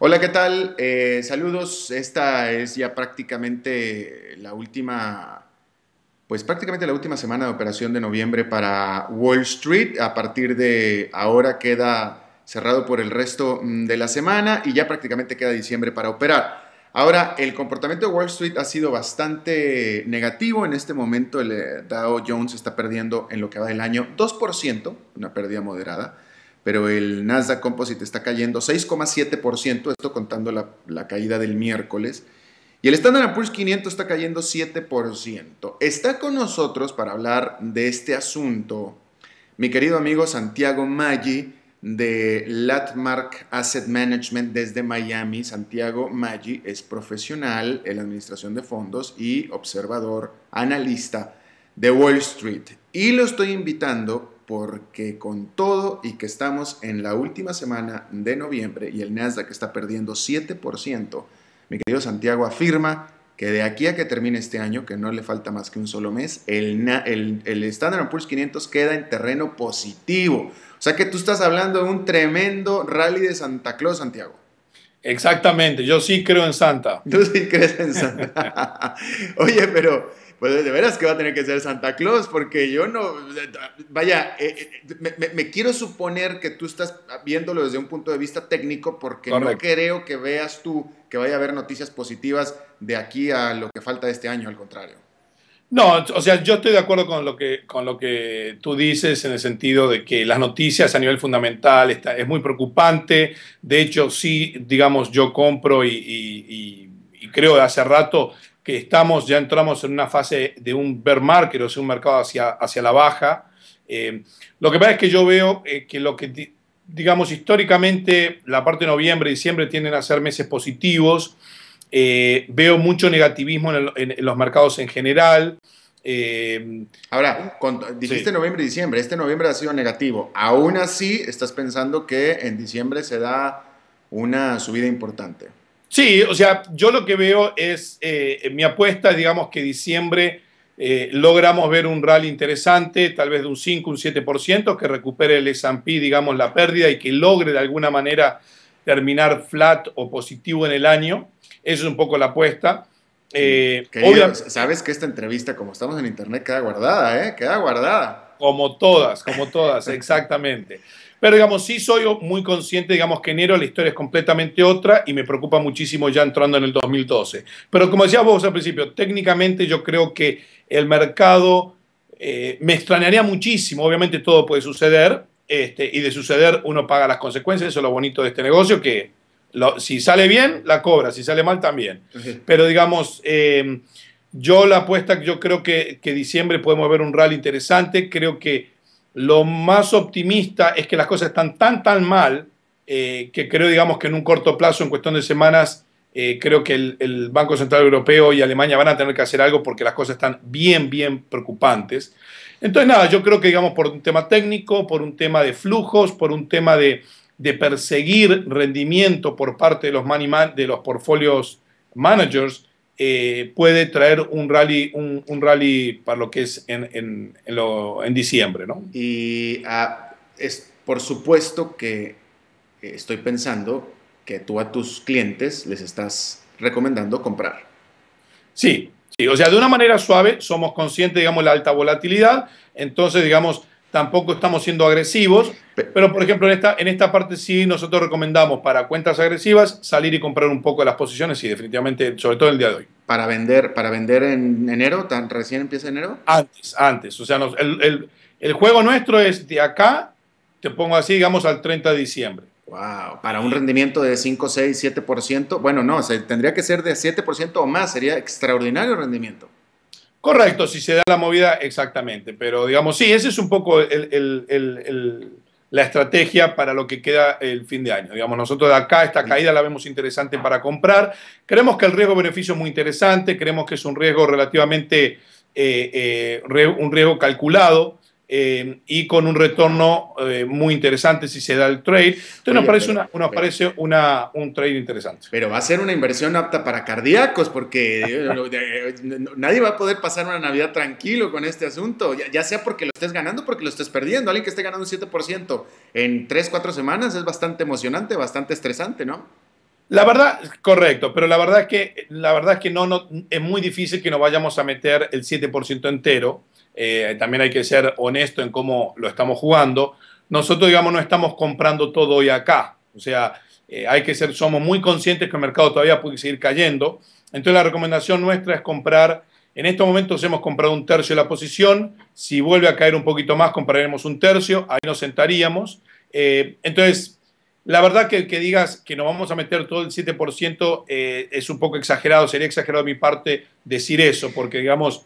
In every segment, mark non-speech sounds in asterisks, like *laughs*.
Hola, ¿qué tal? Eh, saludos. Esta es ya prácticamente la última, pues prácticamente la última semana de operación de noviembre para Wall Street. A partir de ahora queda cerrado por el resto mm, de la semana y ya prácticamente queda diciembre para operar. Ahora, el comportamiento de Wall Street ha sido bastante negativo. En este momento el eh, Dow Jones está perdiendo en lo que va del año 2%, una pérdida moderada pero el Nasdaq Composite está cayendo 6,7%, esto contando la, caída del miércoles, y el Standard Poor's 500 está cayendo 7%. Está con nosotros para hablar de este asunto mi querido amigo Santiago Maggi de Latmark Asset Management desde Miami. Santiago Maggi es profesional en la administración de fondos y observador, analista de Wall Street. Y lo estoy invitando porque con todo y que estamos en la última semana de noviembre y el Nasdaq está perdiendo 7%, mi querido Santiago afirma que de aquí a que termine este año, que no le falta más que un solo mes, el, el Standard Poor's 500 queda en terreno positivo. O sea que tú estás hablando de un tremendo rally de Santa Claus, Santiago. Exactamente, yo sí creo en Santa. Tú sí crees en Santa. *laughs* Oye, pero pues de veras que va a tener que ser Santa Claus, porque yo no, vaya, eh, eh, me, quiero suponer que tú estás viéndolo desde un punto de vista técnico, porque no creo que veas tú que vaya a haber noticias positivas de aquí a lo que falta de este año, al contrario. No, o sea, yo estoy de acuerdo con lo que, con lo que tú dices en el sentido de que las noticias a nivel fundamental está, es muy preocupante. De hecho, sí, digamos, yo compro y, y creo de hace rato que estamos, ya entramos en una fase de un bear market, o sea, un mercado hacia, hacia la baja. Eh, lo que pasa es que yo veo eh, que lo que, digamos, históricamente la parte de noviembre y diciembre tienden a ser meses positivos. Eh, veo mucho negativismo en, los mercados en general. Ahora, cuando dijiste noviembre y diciembre, este noviembre ha sido negativo. Aún así, estás pensando que en diciembre se da una subida importante. Sí, o sea, yo lo que veo es, eh, mi apuesta, digamos que diciembre eh, logramos ver un rally interesante, tal vez de un 5, un 7%, que recupere el S&P, digamos, la pérdida y que logre de alguna manera terminar flat o positivo en el año. Esa es un poco la apuesta. Eh, sabes que esta entrevista, como estamos en internet, queda guardada, ¿eh? Queda guardada. Como todas, como todas, *laughs* exactamente. Pero digamos, sí soy muy consciente, digamos, que enero la historia es completamente otra y me preocupa muchísimo ya entrando en el 2012. Pero como decías vos al principio, técnicamente yo creo que el mercado eh, me extrañaría muchísimo, obviamente todo puede suceder, este, y de suceder uno paga las consecuencias, eso es lo bonito de este negocio, que si sale bien, la cobra, si sale mal también. Pero digamos, eh, yo la apuesta, yo creo que, que diciembre podemos ver un rally interesante, creo que lo más optimista es que las cosas están tan, tan mal eh, que creo, digamos, que en un corto plazo, en cuestión de semanas, eh, creo que el, Banco Central Europeo y Alemania van a tener que hacer algo porque las cosas están bien, bien preocupantes. Entonces, nada, yo creo que, digamos, por un tema técnico, por un tema de flujos, por un tema de, perseguir rendimiento por parte de los, de los portfolios managers, eh, puede traer un rally, un, rally para lo que es en, diciembre. ¿no? Y ah, es, por supuesto que eh, estoy pensando que tú a tus clientes les estás recomendando comprar. Sí, sí, o sea, de una manera suave, somos conscientes, digamos, la alta volatilidad, entonces, digamos, tampoco estamos siendo agresivos, pero por ejemplo en esta, en esta parte sí nosotros recomendamos para cuentas agresivas salir y comprar un poco de las posiciones, y definitivamente, sobre todo el día de hoy. ¿Para vender, para vender en enero? ¿Tan recién empieza enero? Antes, antes. O sea, el, juego nuestro es de acá, te pongo así, digamos, al 30 de diciembre. Wow, para un rendimiento de 5, 6, 7%, bueno, no, tendría que ser de 7% o más, sería extraordinario rendimiento. Correcto, si se da la movida, exactamente. Pero digamos, sí, esa es un poco la estrategia para lo que queda el fin de año. Digamos, nosotros de acá esta caída la vemos interesante para comprar. Creemos que el riesgo-beneficio es muy interesante, creemos que es un riesgo relativamente, eh, eh, un riesgo calculado. Eh, y con un retorno eh, muy interesante si se da el trade. Entonces nos parece, una, nos una, un trade interesante. Pero va a ser una inversión apta para cardíacos porque *laughs* eh, nadie va a poder pasar una Navidad tranquilo con este asunto, ya, sea porque lo estés ganando o porque lo estés perdiendo. Alguien que esté ganando un 7% en 3, 4 semanas es bastante emocionante, bastante estresante, ¿no? La verdad, correcto, pero la verdad es que, la verdad es que no, no, es muy difícil que nos vayamos a meter el 7% entero. Eh, también hay que ser honesto en cómo lo estamos jugando. Nosotros, digamos, no estamos comprando todo hoy acá. O sea, eh, hay que ser, somos muy conscientes que el mercado todavía puede seguir cayendo. Entonces, la recomendación nuestra es comprar. En estos momentos hemos comprado un tercio de la posición. Si vuelve a caer un poquito más, compraremos un tercio. Ahí nos sentaríamos. Eh, entonces, la verdad que que digas que nos vamos a meter todo el 7% es un poco exagerado. Sería exagerado de mi parte decir eso, porque, digamos,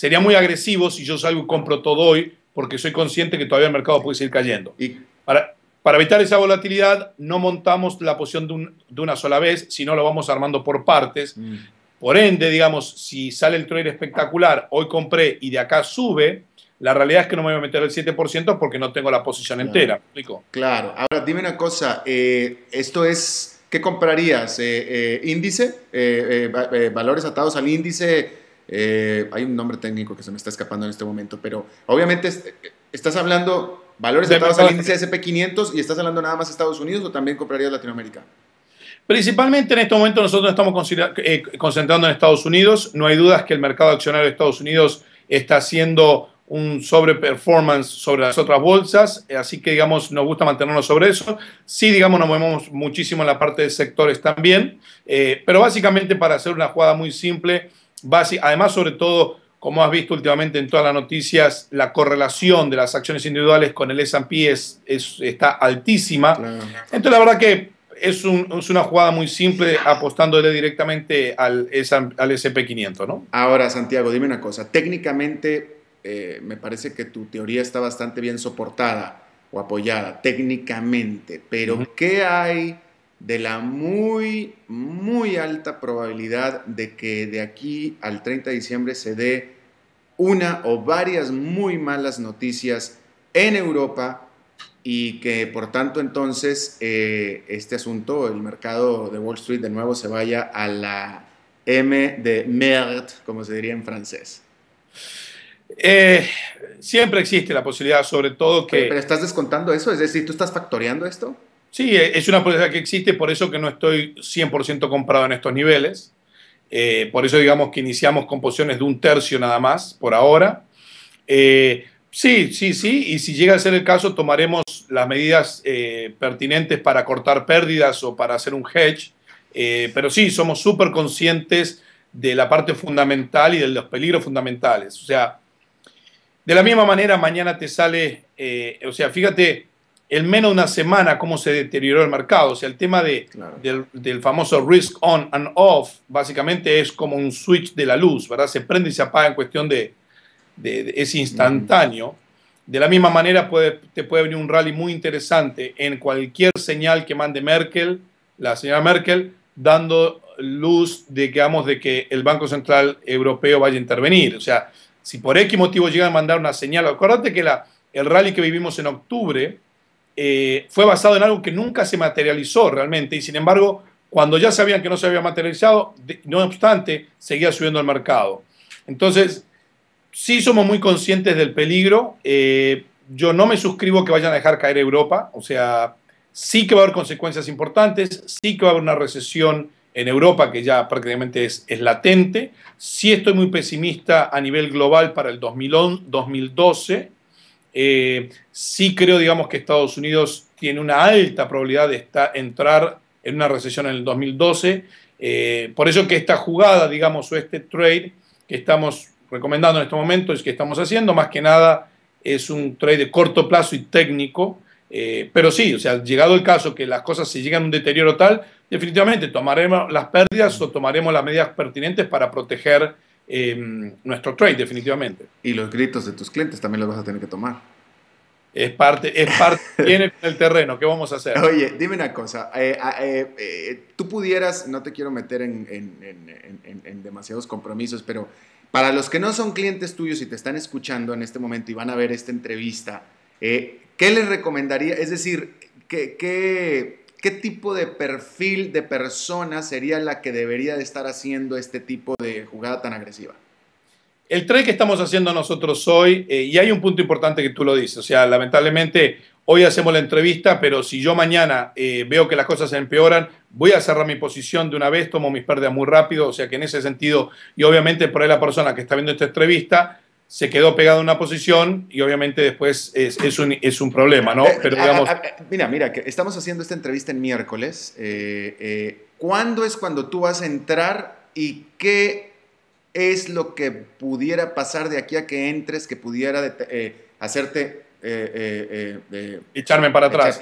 Sería muy agresivo si yo salgo y compro todo hoy, porque soy consciente que todavía el mercado puede seguir cayendo. Y para, evitar esa volatilidad, no montamos la posición de, una sola vez, sino lo vamos armando por partes. Mm. Por ende, digamos, si sale el trade espectacular, hoy compré y de acá sube, la realidad es que no me voy a meter el 7% porque no tengo la posición entera. Claro. Ahora, dime una cosa. Eh, esto es, ¿qué comprarías? Eh, eh, ¿Índice? ¿Valores atados al índice? Eh, hay un nombre técnico que se me está escapando en este momento, pero obviamente eh, estás hablando valores atados al índice SP500 y estás hablando nada más Estados Unidos o también comprarías Latinoamérica. Principalmente en este momento nosotros estamos eh, concentrando en Estados Unidos. No hay dudas que el mercado accionario de Estados Unidos está haciendo un sobreperformance sobre las otras bolsas, así que digamos nos gusta mantenernos sobre eso. Sí, digamos nos movemos muchísimo en la parte de sectores también, pero básicamente para hacer una jugada muy simple, además sobre todo, como has visto últimamente en todas las noticias, la correlación de las acciones individuales con el S&P es, está altísima. Entonces la verdad que es, una jugada muy simple apostándole directamente al, al SP500, ¿no? Ahora, Santiago, dime una cosa. Técnicamente, eh, me parece que tu teoría está bastante bien soportada o apoyada técnicamente, pero ¿qué hay de la muy, muy alta probabilidad de que de aquí al 30 de diciembre se dé una o varias muy malas noticias en Europa y que por tanto entonces eh, este asunto, el mercado de Wall Street de nuevo se vaya a la M de merde, como se diría en francés. Eh, siempre existe la posibilidad, sobre todo que... Pero, estás descontando eso, es decir, tú estás factoreando esto. Sí, e, es una posibilidad que existe, por eso que no estoy 100% comprado en estos niveles. Eh, por eso digamos que iniciamos con posiciones de un tercio nada más por ahora. Eh, sí, sí, sí, y si llega a ser el caso, tomaremos las medidas eh, pertinentes para cortar pérdidas o para hacer un hedge. pero sí, somos súper conscientes de la parte fundamental y de los peligros fundamentales. O sea, de la misma manera, mañana te sale, o sea, fíjate, en menos de una semana cómo se deterioró el mercado. O sea, el tema de, del, famoso risk on and off básicamente es como un switch de la luz, ¿verdad? Se prende y se apaga en cuestión de... de, es instantáneo. De la misma manera puede, te puede venir un rally muy interesante en cualquier señal que mande Merkel, la señora Merkel, dando luz, de, digamos, de que el Banco Central Europeo vaya a intervenir. O sea, si por X motivo llega a mandar una señal, acuérdate que la, el rally que vivimos en octubre, eh, fue basado en algo que nunca se materializó realmente y sin embargo, cuando ya sabían que no se había materializado, no obstante, seguía subiendo el mercado. Entonces, sí somos muy conscientes del peligro. Eh, yo no me suscribo que vayan a dejar caer Europa, o sea, sí que va a haber consecuencias importantes, sí que va a haber una recesión en Europa que ya prácticamente es, es latente, sí estoy muy pesimista a nivel global para el 2011, 2012, eh, sí creo, digamos, que Estados Unidos tiene una alta probabilidad de estar, entrar en una recesión en el 2012. Eh, por eso que esta jugada, digamos, o este trade que estamos recomendando en este momento es que estamos haciendo, más que nada es un trade de corto plazo y técnico. Eh, pero sí, o sea, llegado el caso que las cosas se lleguen a un deterioro tal, definitivamente tomaremos las pérdidas o tomaremos las medidas pertinentes para proteger Em, nuestro trade, definitivamente. Y los gritos de tus clientes también los vas a tener que tomar. Es parte, es parte, *laughs* viene el terreno, ¿qué vamos a hacer? Oye, dime una cosa, eh, eh, eh, tú pudieras, no te quiero meter en, demasiados compromisos, pero para los que no son clientes tuyos y te están escuchando en este momento y van a ver esta entrevista, ¿qué les recomendaría? Es decir, ¿qué, qué ¿Qué tipo de perfil de persona sería la que debería de estar haciendo este tipo de jugada tan agresiva? El trade que estamos haciendo nosotros hoy, eh, y hay un punto importante que tú lo dices, o sea, lamentablemente hoy hacemos la entrevista, pero si yo mañana eh, veo que las cosas se empeoran, voy a cerrar mi posición de una vez, tomo mis pérdidas muy rápido, o sea que en ese sentido, y obviamente por ahí la persona que está viendo esta entrevista, se quedó pegado en una posición y obviamente después es, un, problema, ¿no? Eh, Pero eh, Mira, mira, que estamos haciendo esta entrevista en miércoles. Eh, ¿Cuándo es cuando tú vas a entrar y qué es lo que pudiera pasar de aquí a que entres que pudiera hacerte... Echarme para atrás.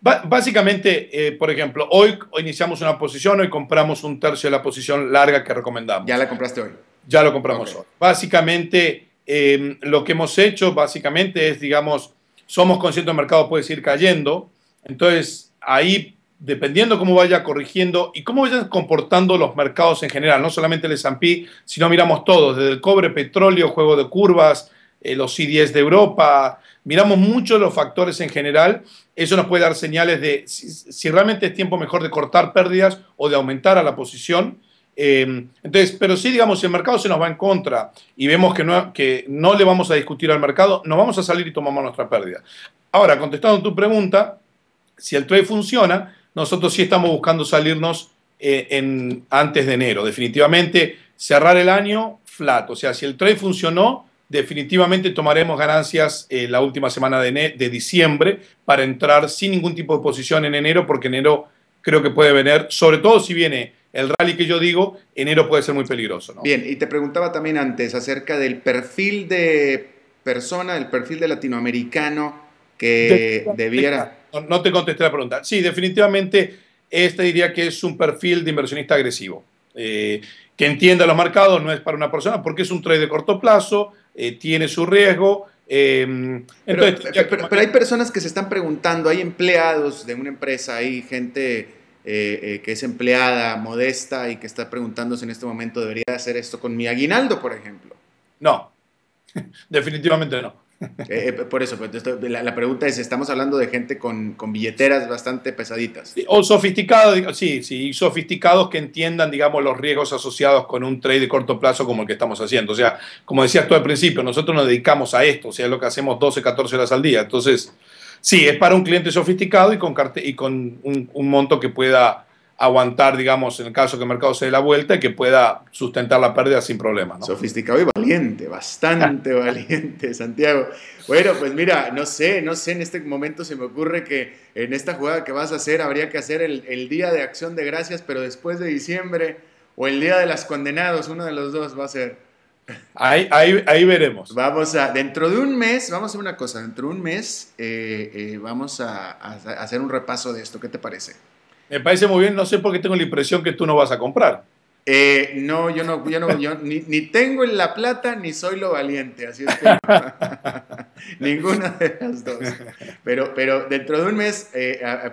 Básicamente, por ejemplo, hoy iniciamos una posición, hoy compramos un tercio de la posición larga que recomendamos. Ya la compraste hoy ya lo compramos Básicamente, em, lo que hemos hecho, básicamente, es, digamos, somos conscientes el mercado puede ir cayendo. Entonces, ahí, dependiendo cómo vaya corrigiendo y cómo vayan comportando los mercados en general, no solamente el S&P, sino miramos todos, desde el cobre, petróleo, juego de curvas, eh, los los 10 de Europa, miramos muchos los factores en general, eso nos puede dar señales de si, realmente es tiempo mejor de cortar pérdidas o de aumentar a la posición. Eh, entonces, pero sí, digamos, el mercado se nos va en contra y vemos que no, que no le vamos a discutir al mercado, nos vamos a salir y tomamos nuestra pérdida. Ahora, contestando tu pregunta, si el trade funciona, nosotros sí estamos buscando salirnos eh, en, antes de enero. Definitivamente, cerrar el año flat. O sea, si el trade funcionó, definitivamente tomaremos ganancias eh, la última semana de diciembre para entrar sin ningún tipo de posición en enero, porque enero creo que puede venir, sobre todo si viene el rally que yo digo, enero puede ser muy peligroso. Bien, y te preguntaba también antes acerca del perfil de persona, el perfil de latinoamericano que debiera... No, te contesté la pregunta. Sí, definitivamente este diría que es un perfil de inversionista agresivo. Eh, que entienda los mercados no es para una persona porque es un trade de corto plazo, eh, tiene su riesgo. Eh, pero, hay personas que se están preguntando, hay empleados de una empresa, hay gente eh, eh, que es empleada, modesta y que está preguntándose en este momento, ¿debería hacer esto con mi aguinaldo, por ejemplo? No, *laughs* definitivamente no. *laughs* Eh, por eso, pues, la, pregunta es, estamos hablando de gente con, billeteras bastante pesaditas. O sofisticados, sí, sí, sofisticados que entiendan, digamos, los riesgos asociados con un trade de corto plazo como el que estamos haciendo. O sea, como decías tú al principio, nosotros nos dedicamos a esto, o sea, es lo que hacemos 12, 14 horas al día. Entonces, Sí, es para un cliente sofisticado y con, y con un, monto que pueda aguantar, digamos, en el caso que el mercado se dé la vuelta y que pueda sustentar la pérdida sin problema. Sofisticado y valiente, bastante *laughs* valiente, Santiago. Bueno, pues mira, no sé, no sé, en este momento se me ocurre que en esta jugada que vas a hacer habría que hacer el, el día de acción de gracias, pero después de diciembre o el día de las condenados, uno de los dos va a ser. Ahí, veremos. Vamos a, dentro de un mes, vamos a hacer una cosa, dentro de un mes eh, eh, vamos a, hacer un repaso de esto, ¿qué te parece? Me parece muy bien, no sé por qué tengo la impresión que tú no vas a comprar. Eh, no, yo no, yo ni, tengo la plata ni soy lo valiente, así es que *laughs* ninguna de las dos. Pero, pero dentro de un mes,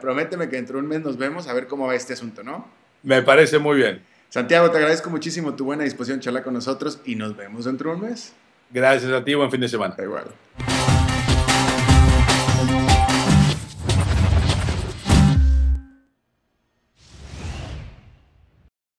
prométeme que dentro de un mes nos vemos a ver cómo va este asunto, ¿no? Me parece muy bien. Santiago, te agradezco muchísimo tu buena disposición, charla con nosotros y nos vemos dentro de un mes. Gracias a ti, buen fin de semana. Igual.